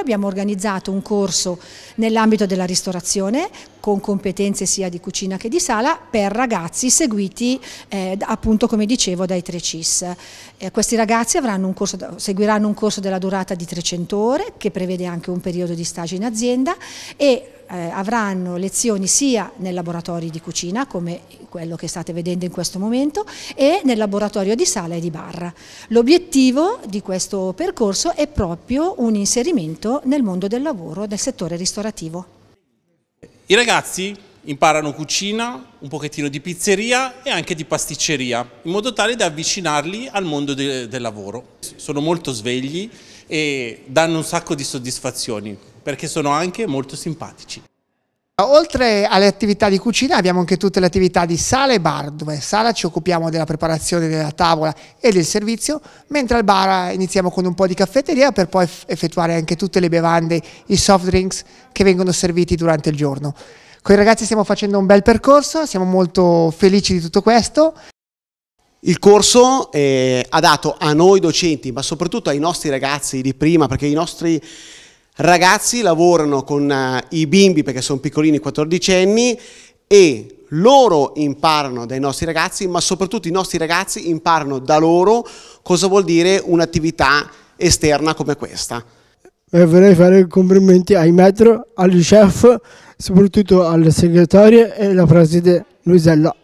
Abbiamo organizzato un corso nell'ambito della ristorazione con competenze sia di cucina che di sala per ragazzi seguiti eh, appunto come dicevo dai 3 CIS. Eh, questi ragazzi un corso, seguiranno un corso della durata di 300 ore che prevede anche un periodo di stage in azienda e eh, avranno lezioni sia nei laboratori di cucina, come quello che state vedendo in questo momento, e nel laboratorio di sala e di barra. L'obiettivo di questo percorso è proprio un inserimento nel mondo del lavoro, nel settore ristorativo. I ragazzi imparano cucina, un pochettino di pizzeria e anche di pasticceria, in modo tale da avvicinarli al mondo de del lavoro. Sono molto svegli e danno un sacco di soddisfazioni perché sono anche molto simpatici. Oltre alle attività di cucina abbiamo anche tutte le attività di sala e bar, dove in sala ci occupiamo della preparazione della tavola e del servizio, mentre al bar iniziamo con un po' di caffetteria per poi effettuare anche tutte le bevande, i soft drinks che vengono serviti durante il giorno. Con i ragazzi stiamo facendo un bel percorso, siamo molto felici di tutto questo. Il corso eh, ha dato a noi docenti, ma soprattutto ai nostri ragazzi di prima, perché i nostri ragazzi lavorano con uh, i bimbi perché sono piccolini, 14 anni, e loro imparano dai nostri ragazzi, ma soprattutto i nostri ragazzi imparano da loro cosa vuol dire un'attività esterna come questa. E eh, vorrei fare complimenti ai metro, agli chef, soprattutto alle segretarie e alla preside Luisella.